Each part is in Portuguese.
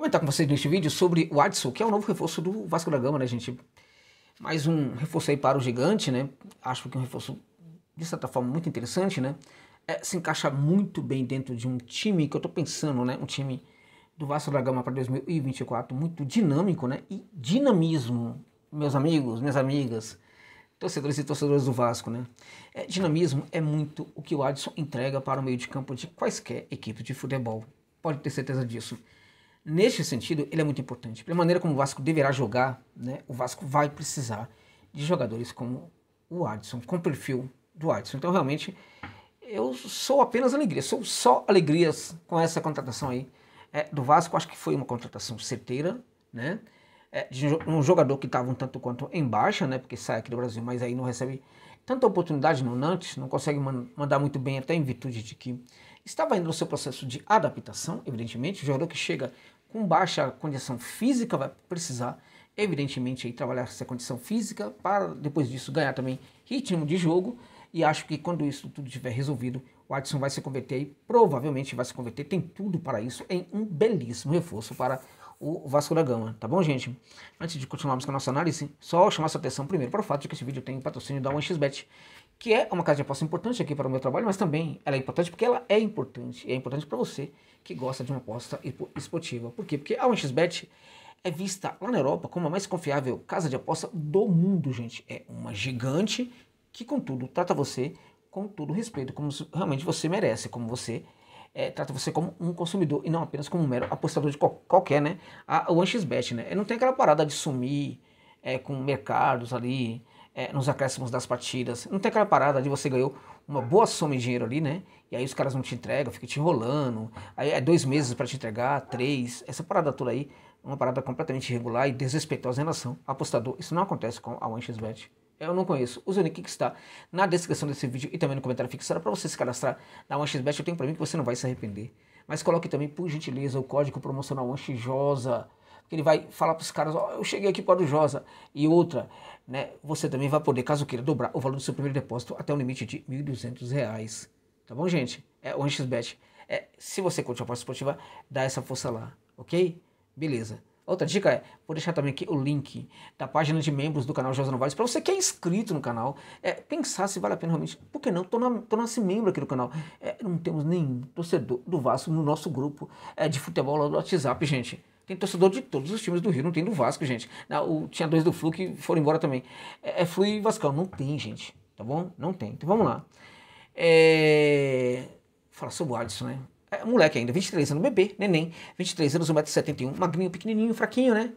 comentar com vocês neste vídeo sobre o Adson, que é o novo reforço do Vasco da Gama, né, gente? Mais um reforço aí para o gigante, né? Acho que um reforço, de certa forma, muito interessante, né? É, se encaixa muito bem dentro de um time que eu estou pensando, né? Um time do Vasco da Gama para 2024 muito dinâmico, né? E dinamismo, meus amigos, minhas amigas, torcedores e torcedoras do Vasco, né? É, dinamismo é muito o que o Adson entrega para o meio de campo de quaisquer equipe de futebol. Pode ter certeza disso. Neste sentido, ele é muito importante. Pela maneira como o Vasco deverá jogar, né, o Vasco vai precisar de jogadores como o Adson, com o perfil do Adson. Então, realmente, eu sou apenas alegria, sou só alegrias com essa contratação aí é, do Vasco. Acho que foi uma contratação certeira, né? É, de um jogador que estava um tanto quanto em baixa, né? Porque sai aqui do Brasil, mas aí não recebe tanta oportunidade no Nantes, não consegue mandar muito bem, até em virtude de que estava indo no seu processo de adaptação, evidentemente. O jogador que chega com baixa condição física vai precisar, evidentemente, aí, trabalhar essa condição física para depois disso ganhar também ritmo de jogo. E acho que quando isso tudo estiver resolvido, o Adson vai se converter e provavelmente vai se converter, tem tudo para isso, em um belíssimo reforço para o Vasco da Gama, tá bom, gente? Antes de continuarmos com a nossa análise, só chamar sua atenção primeiro para o fato de que esse vídeo tem um patrocínio da xbet que é uma casa de aposta importante aqui para o meu trabalho, mas também ela é importante porque ela é importante, e é importante para você que gosta de uma aposta esportiva. Por quê? Porque a 1xBet é vista lá na Europa como a mais confiável casa de aposta do mundo, gente. É uma gigante que, contudo, trata você com todo respeito, como realmente você merece, como você é, trata você como um consumidor e não apenas como um mero apostador de qualquer, né? A 1xBet, né? Não tem aquela parada de sumir é, com mercados ali, é, nos acréscimos das partidas. Não tem aquela parada de você ganhou uma boa soma de dinheiro ali, né? E aí os caras não te entregam, fica te enrolando. Aí é dois meses para te entregar, três. Essa parada toda aí é uma parada completamente irregular e desrespeitosa em relação ao apostador. Isso não acontece com a OneXBet. Eu não conheço. Use o link que está na descrição desse vídeo e também no comentário fixado é para você se cadastrar na OneXBet. Eu tenho para mim que você não vai se arrepender. Mas coloque também, por gentileza, o código promocional OneXJosa que ele vai falar para os caras, ó, oh, eu cheguei aqui para o Josa. E outra, né, você também vai poder, caso queira, dobrar o valor do seu primeiro depósito até um limite de R$ 1.200. Tá bom, gente? É o RxBet. É, se você curte a aposta esportiva, dá essa força lá, ok? Beleza. Outra dica é, vou deixar também aqui o link da página de membros do canal Josa Novales, para você que é inscrito no canal, é, pensar se vale a pena realmente, por que não, tornar-se membro aqui do canal. É, não temos nenhum torcedor do Vasco no nosso grupo é, de futebol lá do WhatsApp, gente. Tem torcedor de todos os times do Rio, não tem do Vasco, gente. Não, ah, o, tinha dois do Flu que foram embora também. É, é Flu e Vascão, não tem, gente. Tá bom? Não tem. Então vamos lá. É... Falar sobre o Alisson, né? É moleque ainda, 23 anos, bebê, neném. 23 anos, 1,71m, magrinho, pequenininho, fraquinho, né?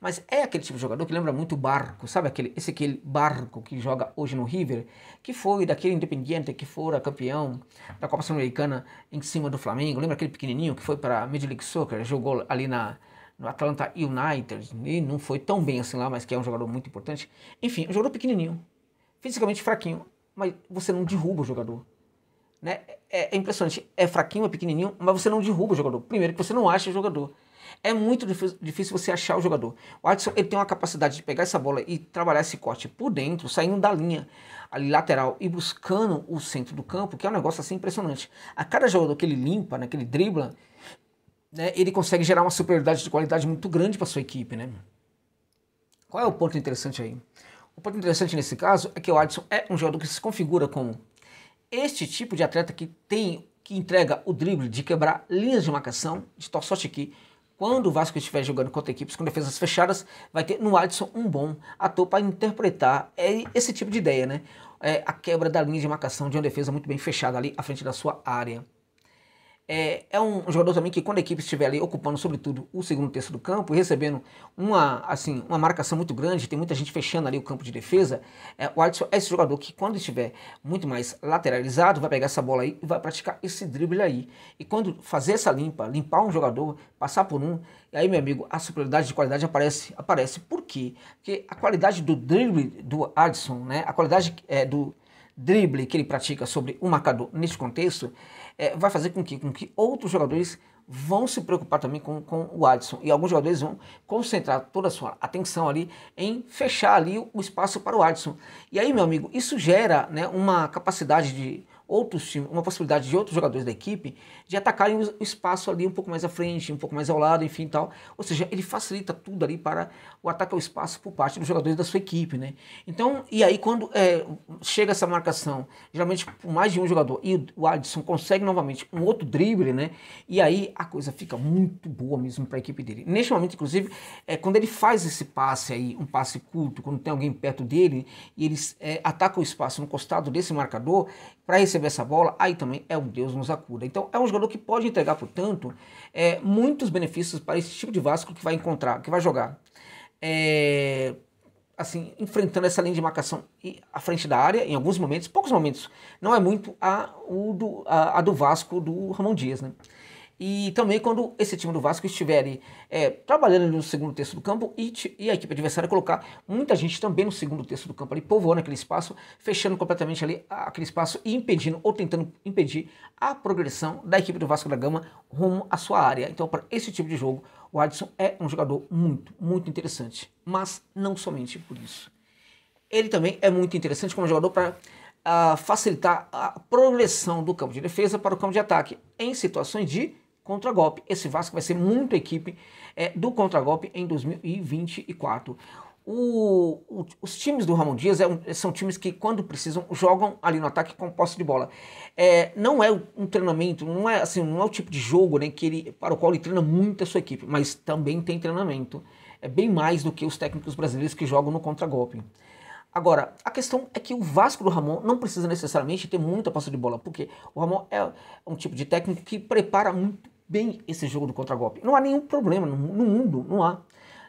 mas é aquele tipo de jogador que lembra muito o Barco, sabe aquele, esse aquele Barco que joga hoje no River, que foi daquele Independiente que fora campeão da Copa Sul-Americana em cima do Flamengo, lembra aquele pequenininho que foi para a Major League Soccer, jogou ali na no Atlanta United, e não foi tão bem assim lá, mas que é um jogador muito importante. Enfim, um jogador pequenininho, fisicamente fraquinho, mas você não derruba o jogador, né? é, é impressionante. É fraquinho, é pequenininho, mas você não derruba o jogador. Primeiro que você não acha o jogador. É muito difícil você achar o jogador. O Watson ele tem uma capacidade de pegar essa bola e trabalhar esse corte por dentro, saindo da linha ali lateral e buscando o centro do campo, que é um negócio assim impressionante. A cada jogador que ele limpa, né, que ele dribla, né, ele consegue gerar uma superioridade de qualidade muito grande para sua equipe, né? Qual é o ponto interessante aí? O ponto interessante nesse caso é que o Adson é um jogador que se configura como este tipo de atleta que tem que entrega o drible de quebrar linhas de marcação, de sorte que quando o Vasco estiver jogando contra equipes com defesas fechadas, vai ter no Alisson um bom ator para interpretar é esse tipo de ideia, né? É a quebra da linha de marcação de uma defesa muito bem fechada ali à frente da sua área. É, é, um jogador também que quando a equipe estiver ali ocupando sobretudo o segundo terço do campo e recebendo uma, assim, uma marcação muito grande, tem muita gente fechando ali o campo de defesa, é, o Alisson é esse jogador que quando estiver muito mais lateralizado, vai pegar essa bola aí e vai praticar esse drible aí. E quando fazer essa limpa, limpar um jogador, passar por um, e aí meu amigo, a superioridade de qualidade aparece. aparece. Por quê? Porque a qualidade do drible do Alisson, né, a qualidade é, do drible que ele pratica sobre o um marcador neste contexto, é, vai fazer com que, com que outros jogadores vão se preocupar também com, com o Adson. E alguns jogadores vão concentrar toda a sua atenção ali em fechar ali o espaço para o Adson. E aí, meu amigo, isso gera né, uma capacidade de outros times, uma possibilidade de outros jogadores da equipe de atacarem o espaço ali um pouco mais à frente, um pouco mais ao lado, enfim tal. Ou seja, ele facilita tudo ali para o ataque ao espaço por parte dos jogadores da sua equipe, né? Então, e aí quando é, chega essa marcação, geralmente por mais de um jogador, e o Adson consegue novamente um outro drible, né? E aí a coisa fica muito boa mesmo para a equipe dele. Neste momento, inclusive, é, quando ele faz esse passe aí, um passe curto, quando tem alguém perto dele, e eles é, atacam o espaço no costado desse marcador, para esse receber essa bola, aí também é um Deus nos acuda. Então é um jogador que pode entregar, portanto, é, muitos benefícios para esse tipo de Vasco que vai encontrar, que vai jogar. É, assim, enfrentando essa linha de marcação e à frente da área, em alguns momentos, poucos momentos, não é muito a, o do, a, a do Vasco do Ramon Dias, né? E também quando esse time do Vasco estiver é, trabalhando no segundo terço do campo e, e, a equipe adversária colocar muita gente também no segundo terço do campo ali, povoando aquele espaço, fechando completamente ali aquele espaço e impedindo ou tentando impedir a progressão da equipe do Vasco da Gama rumo à sua área. Então, para esse tipo de jogo, o Adson é um jogador muito, muito interessante. Mas não somente por isso. Ele também é muito interessante como jogador para uh, facilitar a progressão do campo de defesa para o campo de ataque em situações de contra-golpe. Esse Vasco vai ser muito equipe é, do contra-golpe em 2024. O, o, os times do Ramon Dias é um, são times que, quando precisam, jogam ali no ataque com posse de bola. É, não é um treinamento, não é assim, não é o tipo de jogo né, que ele, para o qual ele treina muito a sua equipe, mas também tem treinamento. É bem mais do que os técnicos brasileiros que jogam no contra-golpe. Agora, a questão é que o Vasco do Ramon não precisa necessariamente ter muita posse de bola, porque o Ramon é um tipo de técnico que prepara muito bem esse jogo do contra-golpe. Não há nenhum problema no, mundo, não há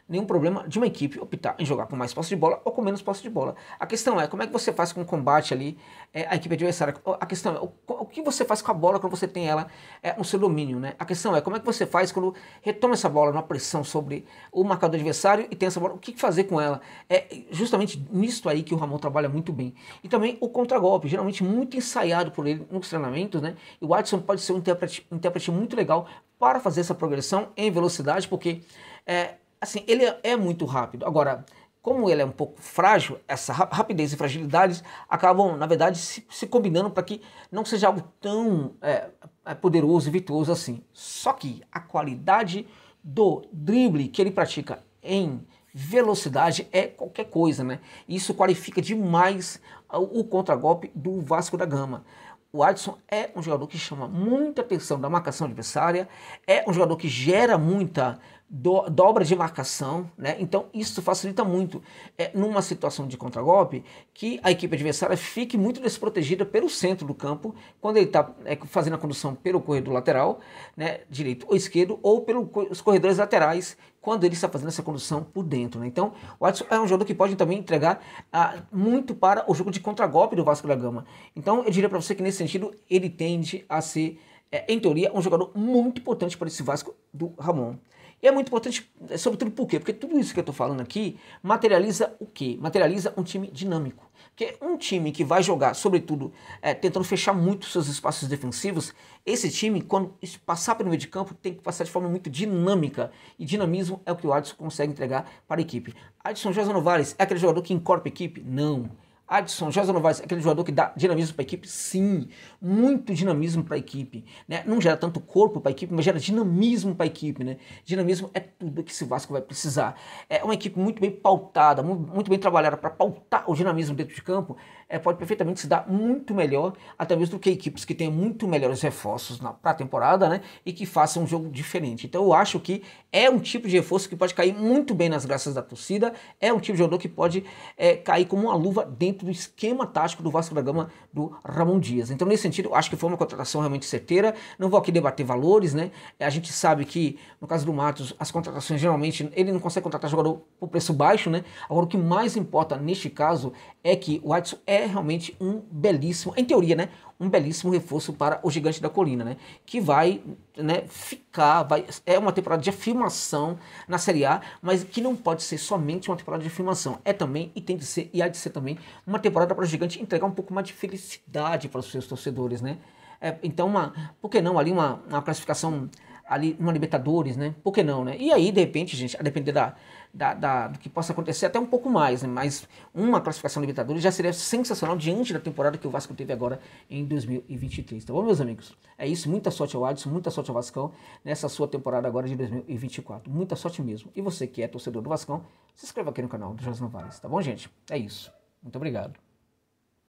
nenhum problema de uma equipe optar em jogar com mais posse de bola ou com menos posse de bola. A questão é como é que você faz com o combate ali é, a equipe adversária. A questão é o, o, que você faz com a bola quando você tem ela é, no seu domínio, né? A questão é como é que você faz quando retoma essa bola numa pressão sobre o marcador adversário e tem essa bola, o que fazer com ela? É justamente nisto aí que o Ramon trabalha muito bem. E também o contragolpe, geralmente muito ensaiado por ele nos treinamentos, né? E o Watson pode ser um intérprete, um intérprete muito legal para fazer essa progressão em velocidade, porque é, assim, ele é, é muito rápido. Agora, como ele é um pouco frágil, essa rapidez e fragilidade acabam, na verdade, se, se combinando para que não seja algo tão é, é, poderoso e virtuoso assim. Só que a qualidade do drible que ele pratica em velocidade é qualquer coisa, né? Isso qualifica demais o contragolpe do Vasco da Gama. O Adson é um jogador que chama muita atenção da marcação adversária, é um jogador que gera muita do, dobra de marcação, né? Então isso facilita muito é, numa situação de contragolpe que a equipe adversária fique muito desprotegida pelo centro do campo quando ele está é, fazendo a condução pelo corredor lateral, né, direito ou esquerdo, ou pelos corredores laterais quando ele está fazendo essa condução por dentro. Né? Então, o Watson é um jogador que pode também entregar ah, muito para o jogo de contragolpe do Vasco da Gama. Então, eu diria para você que nesse sentido ele tende a ser, é, em teoria, um jogador muito importante para esse Vasco do Ramon. E é muito importante, é, sobretudo por quê? Porque tudo isso que eu estou falando aqui materializa o quê? Materializa um time dinâmico. Porque um time que vai jogar, sobretudo, é, tentando fechar muito seus espaços defensivos, esse time, quando passar pelo meio de campo, tem que passar de forma muito dinâmica. E dinamismo é o que o Adson consegue entregar para a equipe. Adson José Novares é aquele jogador que encorpa a equipe? Não. Adson, José Novaes, aquele jogador que dá dinamismo para a equipe? Sim, muito dinamismo para a equipe. Né? Não gera tanto corpo para a equipe, mas gera dinamismo para a equipe. Né? Dinamismo é tudo que esse Vasco vai precisar. É uma equipe muito bem pautada, muito bem trabalhada para pautar o dinamismo dentro de campo é, pode perfeitamente se dar muito melhor, até mesmo do que equipes que tenham muito melhores reforços para a temporada, né? E que façam um jogo diferente. Então eu acho que é um tipo de reforço que pode cair muito bem nas graças da torcida, é um tipo de jogador que pode é, cair como uma luva dentro do esquema tático do Vasco da Gama do Ramon Dias. Então, nesse sentido, acho que foi uma contratação realmente certeira. Não vou aqui debater valores, né? É, a gente sabe que, no caso do Matos, as contratações geralmente ele não consegue contratar jogador por preço baixo, né? Agora, o que mais importa neste caso é que o Adson é é realmente um belíssimo, em teoria, né? Um belíssimo reforço para o Gigante da Colina, né? Que vai né, ficar, vai, é uma temporada de afirmação na Série A, mas que não pode ser somente uma temporada de afirmação. É também, e tem de ser, e há de ser também, uma temporada para o Gigante entregar um pouco mais de felicidade para os seus torcedores, né? É, então, uma, por que não ali uma, uma classificação ali numa Libertadores, né? Por que não, né? E aí, de repente, gente, a depender da, da, da, do que possa acontecer, até um pouco mais, né? mas uma classificação Libertadores já seria sensacional diante da temporada que o Vasco teve agora em 2023. Tá bom, meus amigos? É isso, muita sorte ao Adson, muita sorte ao Vascão nessa sua temporada agora de 2024. Muita sorte mesmo. E você que é torcedor do Vascão, se inscreva aqui no canal do José Novaes, tá bom, gente? É isso. Muito obrigado.